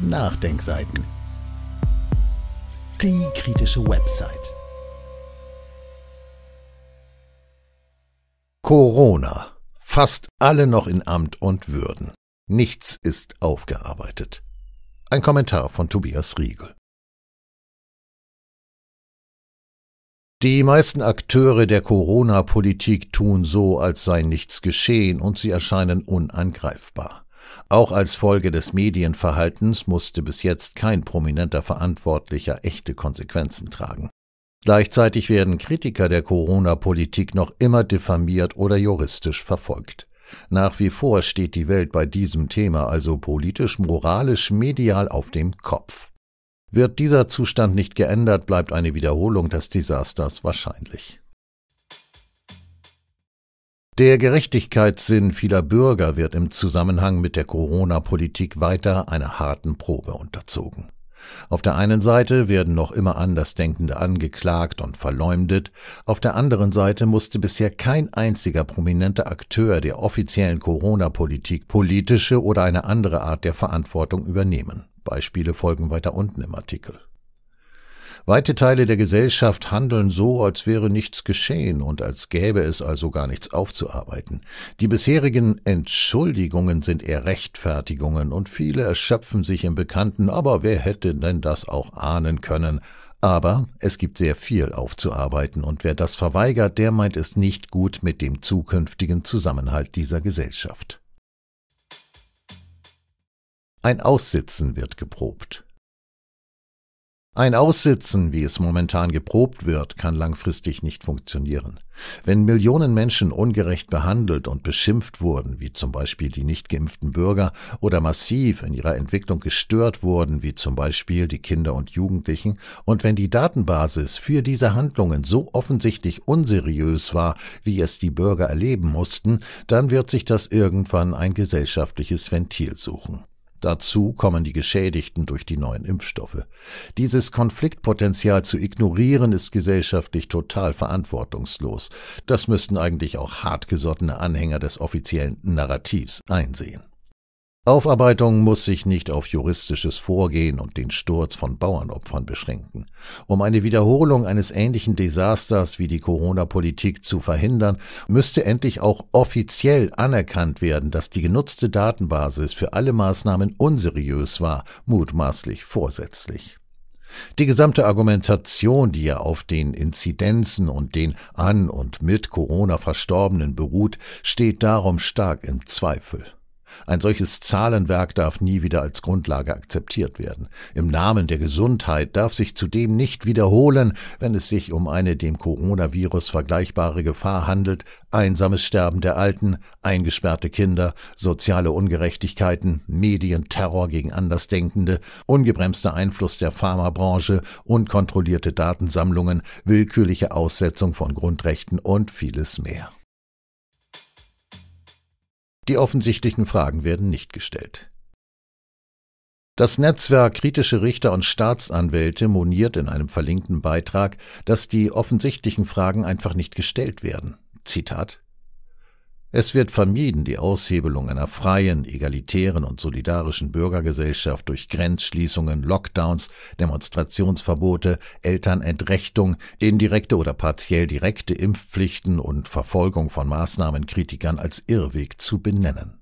Nachdenkseiten. Die kritische Website. Corona. Fast alle noch in Amt und Würden. Nichts ist aufgearbeitet. Ein Kommentar von Tobias Riegel. Die meisten Akteure der Corona-Politik tun so, als sei nichts geschehen und sie erscheinen unangreifbar. Auch als Folge des Medienverhaltens musste bis jetzt kein prominenter Verantwortlicher echte Konsequenzen tragen. Gleichzeitig werden Kritiker der Corona-Politik noch immer diffamiert oder juristisch verfolgt. Nach wie vor steht die Welt bei diesem Thema also politisch, moralisch, medial auf dem Kopf. Wird dieser Zustand nicht geändert, bleibt eine Wiederholung des Desasters wahrscheinlich. Der Gerechtigkeitssinn vieler Bürger wird im Zusammenhang mit der Corona-Politik weiter einer harten Probe unterzogen. Auf der einen Seite werden noch immer Andersdenkende angeklagt und verleumdet, auf der anderen Seite musste bisher kein einziger prominenter Akteur der offiziellen Corona-Politik politische oder eine andere Art der Verantwortung übernehmen. Beispiele folgen weiter unten im Artikel. Weite Teile der Gesellschaft handeln so, als wäre nichts geschehen und als gäbe es also gar nichts aufzuarbeiten. Die bisherigen Entschuldigungen sind eher Rechtfertigungen und viele erschöpfen sich im Bekannten, aber wer hätte denn das auch ahnen können? Aber es gibt sehr viel aufzuarbeiten und wer das verweigert, der meint es nicht gut mit dem zukünftigen Zusammenhalt dieser Gesellschaft. Ein Aussitzen wird geprobt. Ein Aussitzen, wie es momentan geprobt wird, kann langfristig nicht funktionieren. Wenn Millionen Menschen ungerecht behandelt und beschimpft wurden, wie zum Beispiel die nicht geimpften Bürger, oder massiv in ihrer Entwicklung gestört wurden, wie zum Beispiel die Kinder und Jugendlichen, und wenn die Datenbasis für diese Handlungen so offensichtlich unseriös war, wie es die Bürger erleben mussten, dann wird sich das irgendwann ein gesellschaftliches Ventil suchen. Dazu kommen die Geschädigten durch die neuen Impfstoffe. Dieses Konfliktpotenzial zu ignorieren ist gesellschaftlich total verantwortungslos. Das müssten eigentlich auch hartgesottene Anhänger des offiziellen Narrativs einsehen. Aufarbeitung muss sich nicht auf juristisches Vorgehen und den Sturz von Bauernopfern beschränken. Um eine Wiederholung eines ähnlichen Desasters wie die Corona-Politik zu verhindern, müsste endlich auch offiziell anerkannt werden, dass die genutzte Datenbasis für alle Maßnahmen unseriös war, mutmaßlich vorsätzlich. Die gesamte Argumentation, die ja auf den Inzidenzen und den an und mit Corona Verstorbenen beruht, steht darum stark im Zweifel. Ein solches Zahlenwerk darf nie wieder als Grundlage akzeptiert werden. Im Namen der Gesundheit darf sich zudem nicht wiederholen, wenn es sich um eine dem Coronavirus vergleichbare Gefahr handelt, einsames Sterben der Alten, eingesperrte Kinder, soziale Ungerechtigkeiten, Medienterror gegen Andersdenkende, ungebremster Einfluss der Pharmabranche, unkontrollierte Datensammlungen, willkürliche Aussetzung von Grundrechten und vieles mehr. Die offensichtlichen Fragen werden nicht gestellt. Das Netzwerk kritische Richter und Staatsanwälte moniert in einem verlinkten Beitrag, dass die offensichtlichen Fragen einfach nicht gestellt werden. Zitat es wird vermieden, die Aushebelung einer freien, egalitären und solidarischen Bürgergesellschaft durch Grenzschließungen, Lockdowns, Demonstrationsverbote, Elternentrechtung, indirekte oder partiell direkte Impfpflichten und Verfolgung von Maßnahmenkritikern als Irrweg zu benennen.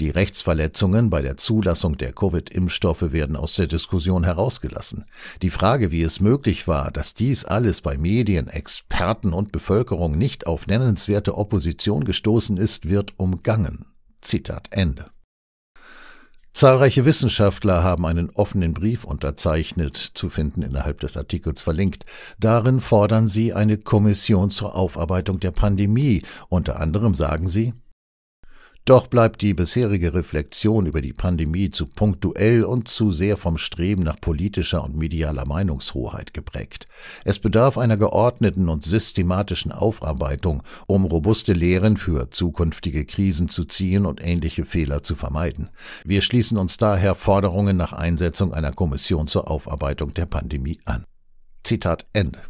Die Rechtsverletzungen bei der Zulassung der Covid-Impfstoffe werden aus der Diskussion herausgelassen. Die Frage, wie es möglich war, dass dies alles bei Medien, Experten und Bevölkerung nicht auf nennenswerte Opposition gestoßen ist, wird umgangen. Zitat Ende. Zahlreiche Wissenschaftler haben einen offenen Brief unterzeichnet, zu finden innerhalb des Artikels verlinkt. Darin fordern sie eine Kommission zur Aufarbeitung der Pandemie. Unter anderem sagen sie, doch bleibt die bisherige Reflexion über die Pandemie zu punktuell und zu sehr vom Streben nach politischer und medialer Meinungshoheit geprägt. Es bedarf einer geordneten und systematischen Aufarbeitung, um robuste Lehren für zukünftige Krisen zu ziehen und ähnliche Fehler zu vermeiden. Wir schließen uns daher Forderungen nach Einsetzung einer Kommission zur Aufarbeitung der Pandemie an. Zitat Ende.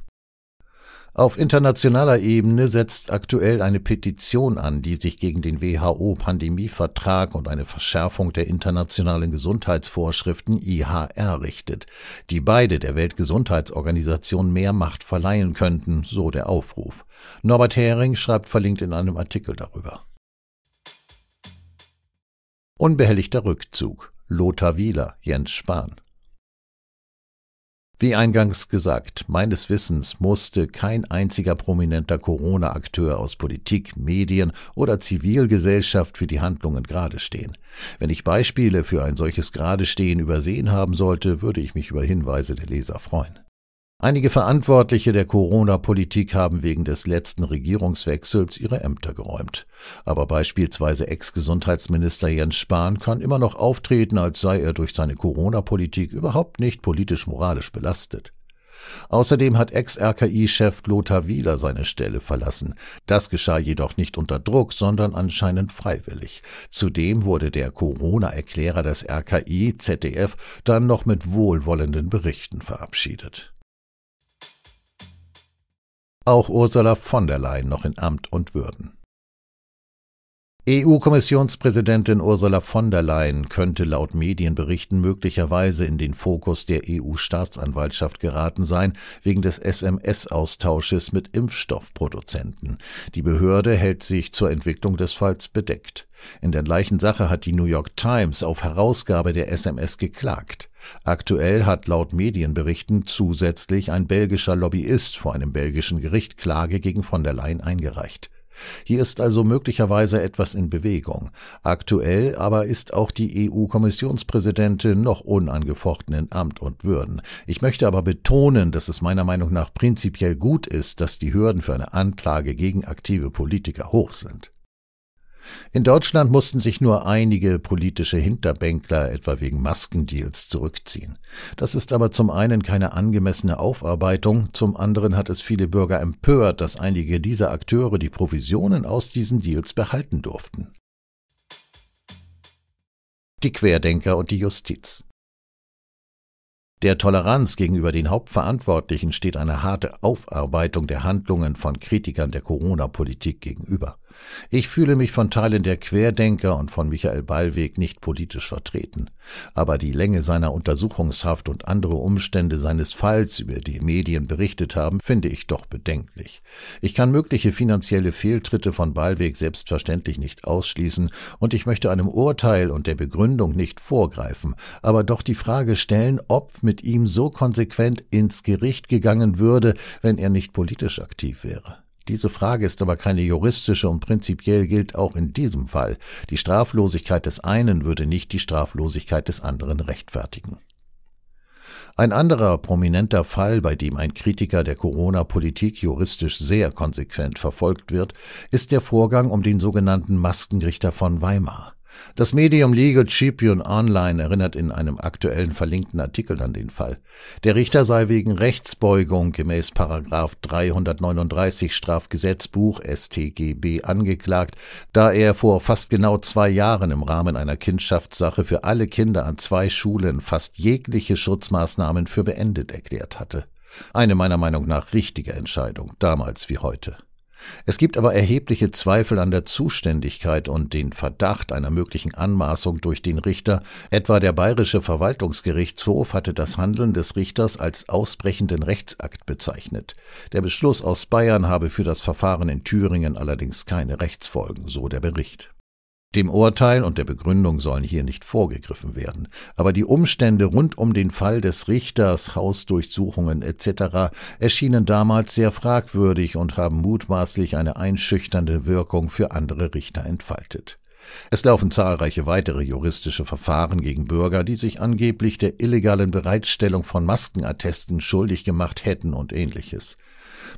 Auf internationaler Ebene setzt aktuell eine Petition an, die sich gegen den WHO-Pandemievertrag und eine Verschärfung der internationalen Gesundheitsvorschriften IHR richtet, die beide der Weltgesundheitsorganisation mehr Macht verleihen könnten, so der Aufruf. Norbert Hering schreibt verlinkt in einem Artikel darüber. Unbehelligter Rückzug. Lothar Wieler, Jens Spahn. Wie eingangs gesagt, meines Wissens musste kein einziger prominenter Corona-Akteur aus Politik, Medien oder Zivilgesellschaft für die Handlungen gerade stehen. Wenn ich Beispiele für ein solches Geradestehen übersehen haben sollte, würde ich mich über Hinweise der Leser freuen. Einige Verantwortliche der Corona-Politik haben wegen des letzten Regierungswechsels ihre Ämter geräumt. Aber beispielsweise Ex-Gesundheitsminister Jens Spahn kann immer noch auftreten, als sei er durch seine Corona-Politik überhaupt nicht politisch-moralisch belastet. Außerdem hat Ex-RKI-Chef Lothar Wieler seine Stelle verlassen. Das geschah jedoch nicht unter Druck, sondern anscheinend freiwillig. Zudem wurde der Corona-Erklärer des RKI, ZDF, dann noch mit wohlwollenden Berichten verabschiedet auch Ursula von der Leyen noch in Amt und Würden. EU-Kommissionspräsidentin Ursula von der Leyen könnte laut Medienberichten möglicherweise in den Fokus der EU-Staatsanwaltschaft geraten sein, wegen des SMS-Austausches mit Impfstoffproduzenten. Die Behörde hält sich zur Entwicklung des Falls bedeckt. In der gleichen Sache hat die New York Times auf Herausgabe der SMS geklagt. Aktuell hat laut Medienberichten zusätzlich ein belgischer Lobbyist vor einem belgischen Gericht Klage gegen von der Leyen eingereicht. Hier ist also möglicherweise etwas in Bewegung. Aktuell aber ist auch die EU-Kommissionspräsidentin noch unangefochten in Amt und Würden. Ich möchte aber betonen, dass es meiner Meinung nach prinzipiell gut ist, dass die Hürden für eine Anklage gegen aktive Politiker hoch sind. In Deutschland mussten sich nur einige politische Hinterbänkler etwa wegen Maskendeals zurückziehen. Das ist aber zum einen keine angemessene Aufarbeitung, zum anderen hat es viele Bürger empört, dass einige dieser Akteure die Provisionen aus diesen Deals behalten durften. Die Querdenker und die Justiz. Der Toleranz gegenüber den Hauptverantwortlichen steht eine harte Aufarbeitung der Handlungen von Kritikern der Corona-Politik gegenüber. Ich fühle mich von Teilen der Querdenker und von Michael Ballweg nicht politisch vertreten, aber die Länge seiner Untersuchungshaft und andere Umstände seines Falls, über die Medien berichtet haben, finde ich doch bedenklich. Ich kann mögliche finanzielle Fehltritte von Ballweg selbstverständlich nicht ausschließen und ich möchte einem Urteil und der Begründung nicht vorgreifen, aber doch die Frage stellen, ob mit ihm so konsequent ins Gericht gegangen würde, wenn er nicht politisch aktiv wäre. Diese Frage ist aber keine juristische und prinzipiell gilt auch in diesem Fall, die Straflosigkeit des einen würde nicht die Straflosigkeit des anderen rechtfertigen. Ein anderer prominenter Fall, bei dem ein Kritiker der Corona-Politik juristisch sehr konsequent verfolgt wird, ist der Vorgang um den sogenannten Maskenrichter von Weimar. Das Medium Legal Tribune Online erinnert in einem aktuellen verlinkten Artikel an den Fall. Der Richter sei wegen Rechtsbeugung gemäß 339 Strafgesetzbuch StGB angeklagt, da er vor fast genau zwei Jahren im Rahmen einer Kindschaftssache für alle Kinder an zwei Schulen fast jegliche Schutzmaßnahmen für beendet erklärt hatte. Eine meiner Meinung nach richtige Entscheidung, damals wie heute. Es gibt aber erhebliche Zweifel an der Zuständigkeit und den Verdacht einer möglichen Anmaßung durch den Richter. Etwa der Bayerische Verwaltungsgerichtshof hatte das Handeln des Richters als ausbrechenden Rechtsakt bezeichnet. Der Beschluss aus Bayern habe für das Verfahren in Thüringen allerdings keine Rechtsfolgen, so der Bericht. Dem Urteil und der Begründung sollen hier nicht vorgegriffen werden, aber die Umstände rund um den Fall des Richters, Hausdurchsuchungen etc. erschienen damals sehr fragwürdig und haben mutmaßlich eine einschüchternde Wirkung für andere Richter entfaltet. Es laufen zahlreiche weitere juristische Verfahren gegen Bürger, die sich angeblich der illegalen Bereitstellung von Maskenattesten schuldig gemacht hätten und ähnliches.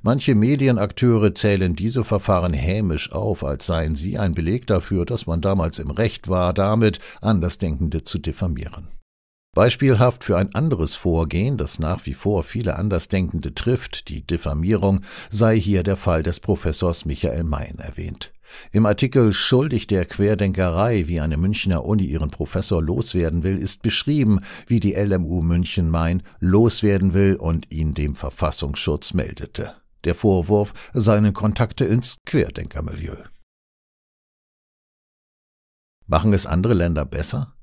Manche Medienakteure zählen diese Verfahren hämisch auf, als seien sie ein Beleg dafür, dass man damals im Recht war, damit Andersdenkende zu diffamieren. Beispielhaft für ein anderes Vorgehen, das nach wie vor viele Andersdenkende trifft, die Diffamierung, sei hier der Fall des Professors Michael Mayen erwähnt. Im Artikel Schuldig der Querdenkerei, wie eine Münchner Uni ihren Professor loswerden will, ist beschrieben, wie die LMU München Main loswerden will und ihn dem Verfassungsschutz meldete. Der Vorwurf, seine Kontakte ins Querdenkermilieu. Machen es andere Länder besser?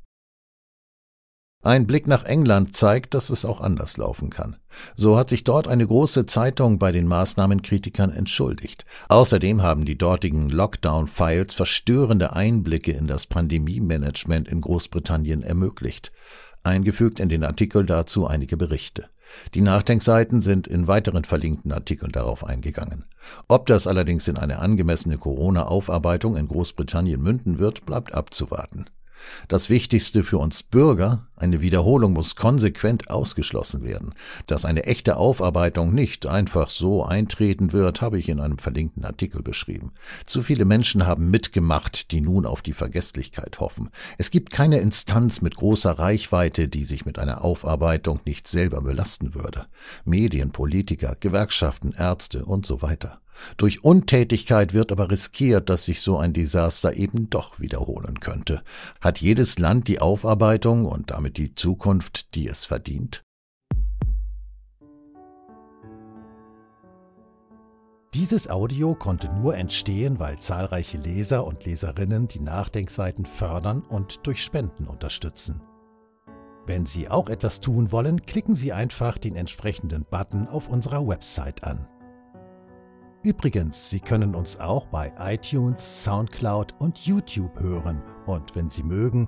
Ein Blick nach England zeigt, dass es auch anders laufen kann. So hat sich dort eine große Zeitung bei den Maßnahmenkritikern entschuldigt. Außerdem haben die dortigen Lockdown-Files verstörende Einblicke in das Pandemie-Management in Großbritannien ermöglicht eingefügt in den Artikel dazu einige Berichte. Die Nachdenkseiten sind in weiteren verlinkten Artikeln darauf eingegangen. Ob das allerdings in eine angemessene Corona-Aufarbeitung in Großbritannien münden wird, bleibt abzuwarten. Das Wichtigste für uns Bürger eine Wiederholung muss konsequent ausgeschlossen werden. Dass eine echte Aufarbeitung nicht einfach so eintreten wird, habe ich in einem verlinkten Artikel beschrieben. Zu viele Menschen haben mitgemacht, die nun auf die Vergesslichkeit hoffen. Es gibt keine Instanz mit großer Reichweite, die sich mit einer Aufarbeitung nicht selber belasten würde. Medien, Politiker, Gewerkschaften, Ärzte und so weiter. Durch Untätigkeit wird aber riskiert, dass sich so ein Desaster eben doch wiederholen könnte. Hat jedes Land die Aufarbeitung und damit damit die Zukunft, die es verdient? Dieses Audio konnte nur entstehen, weil zahlreiche Leser und Leserinnen die Nachdenkseiten fördern und durch Spenden unterstützen. Wenn Sie auch etwas tun wollen, klicken Sie einfach den entsprechenden Button auf unserer Website an. Übrigens, Sie können uns auch bei iTunes, SoundCloud und YouTube hören und wenn Sie mögen,